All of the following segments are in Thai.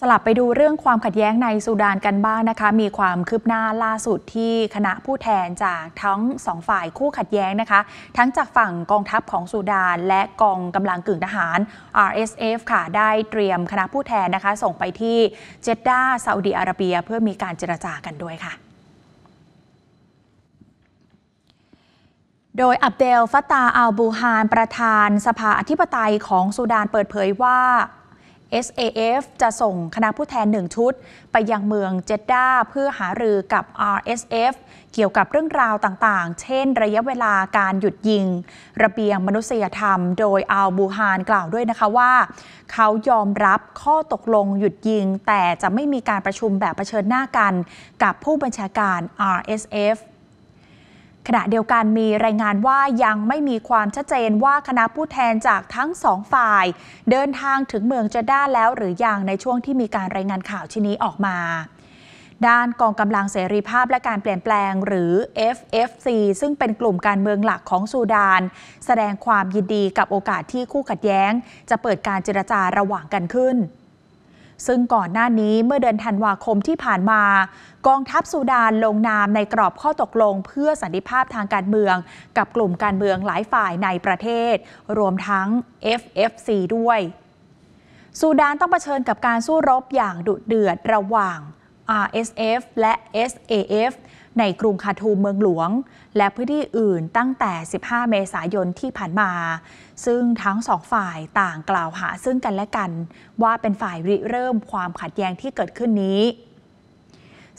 สลับไปดูเรื่องความขัดแย้งในสุดานกันบ้างนะคะ มีความคืบหน้าล่าสุดที่คณะผู้แทนจากทั้งสองฝ่ายคู่ขัดแย้งนะคะ ทั้งจากฝั่งกองทัพของสุดานและกองกำลังกึ่งทหาร RSF ค่ะ ได้เตรียมคณะผู้แทนนะคะ ส่งไปที่เจดดาซาอุดีอาระเบียเพื่อมีการเจรจากันด้วยค่ะ โดยอับเดลฟตาอัลบูฮานประธานสภาอธิปไตยของสุดานเปิดเผยว่า SAF จะส่งคณะผู้แทนหนึ่งชุดไปยังเมืองเจด้าเพื่อหารือกับ RSF เกี่ยวกับเรื่องราวต่างๆ เช่นระยะเวลาการหยุดยิง ระเบียงมนุษยธรรม โดยอัลบูฮานกล่าวด้วยนะคะว่า เขายอมรับข้อตกลงหยุดยิงแต่จะไม่มีการประชุมแบบเผชิญหน้ากันกับผู้บัญชาการ RSF ขณะเดียวกันมีรายงานว่ายังไม่มีความชัดเจนว่าคณะผู้แทนจากทั้งสองฝ่าย เดินทางถึงเมืองเจด้าแล้วหรือยัง ในช่วงที่มีการรายงานข่าวชิ้นนี้ออกมา ด้านกองกำลังเสรีภาพและการเปลี่ยนแปลงหรือ FFC ซึ่งเป็นกลุ่มการเมืองหลักของซูดาน แสดงความยินดีกับโอกาสที่คู่ขัดแย้ง จะเปิดการเจรจาระหว่างกันขึ้นซึ่งก่อนหน้านี้เมื่อเดือนธันวาคมที่ผ่านมา กองทัพสุดานลงนามในกรอบข้อตกลง เพื่อสันติภาพทางการเมือง กับกลุ่มการเมืองหลายฝ่ายในประเทศ รวมทั้ง FFC ด้วยสุดานต้องเผชิญกับการสู้รบอย่างดุเดือดระหว่าง RSF และ SAF ในกรุงคาทูมเมืองหลวง และพื้นที่อื่นตั้งแต่ 15 เมษายนที่ผ่านมา ซึ่งทั้งสองฝ่ายต่างกล่าวหาซึ่งกันและกัน ว่าเป็นฝ่ายริเริ่มความขัดแย้งที่เกิดขึ้นนี้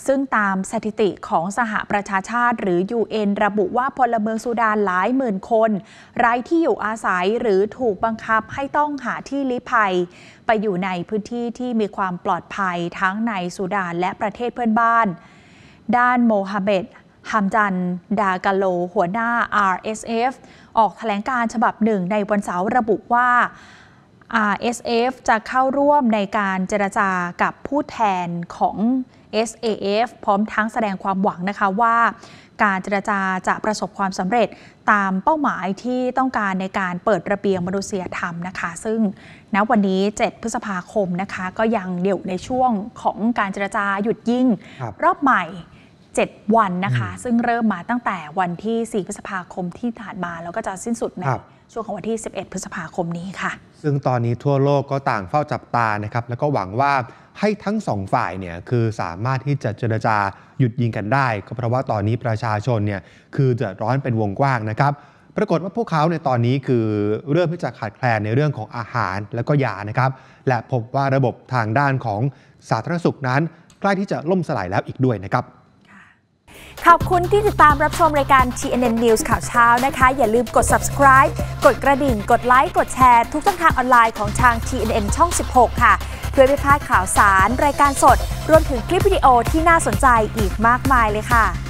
ซึ่งตามสถิติของสหประชาชาติหรือ UN ระบุว่าพลเมืองสุดานหลายหมื่นคน ไร้ที่อยู่อาศัยหรือถูกบังคับให้ต้องหาที่ลี้ภัย ไปอยู่ในพื้นที่ที่มีความปลอดภัยทั้งในสุดานและประเทศเพื่อนบ้านด้านโมฮัมเหม็ดฮามจัน ดากาโล หัวหน้า RSF ออกแถลงการฉบับหนึ่งในวันเสาร์ระบุว่า RSF จะเข้าร่วมในการเจรจากับผู้แทนของ SAF พร้อมทั้งแสดงความหวังนะคะว่าการเจรจาจะประสบความสำเร็จตามเป้าหมายที่ต้องการในการเปิดระเบียงมนุษยธรรมนะคะ ซึ่งณวันนี้ 7 พฤษภาคมนะคะก็ยังเดี่ยวในช่วงของการเจรจาหยุดยิงรรอบใหม่7 วันนะคะซึ่งเริ่มมาตั้งแต่วันที่ 4 พฤษภาคมที่ผ่านมาแล้วก็จะสิ้นสุดในช่วงของวันที่ 11 พฤษภาคมนี้ค่ะ ซึ่งตอนนี้ทั่วโลกก็ต่างเฝ้าจับตานะครับ แล้วก็หวังว่าให้ทั้งสองฝ่ายเนี่ยคือสามารถที่จะเจรจาหยุดยิงกันได้ก็เพราะว่าตอนนี้ประชาชนเนี่ยคือเดือดร้อนเป็นวงกว้างนะครับ ปรากฏว่าพวกเขาในตอนนี้คือเริ่มที่จะขาดแคลนในเรื่องของอาหาร และก็ยานะครับ และพบว่าระบบทางด้านของสาธารณสุขนั้นใกล้ที่จะล่มสลายแล้วอีกด้วยนะครับขอบคุณที่ติดตามรับชมรายการ TNN News ข่าวเช้านะคะ อย่าลืมกด subscribe กดกระดิ่ง กดไลค์ กดแชร์ทุกช่องทางออนไลน์ของทาง TNN ช่อง 16 ค่ะ เพื่อไม่พลาดข่าวสารรายการสด รวมถึงคลิปวิดีโอที่น่าสนใจอีกมากมายเลยค่ะ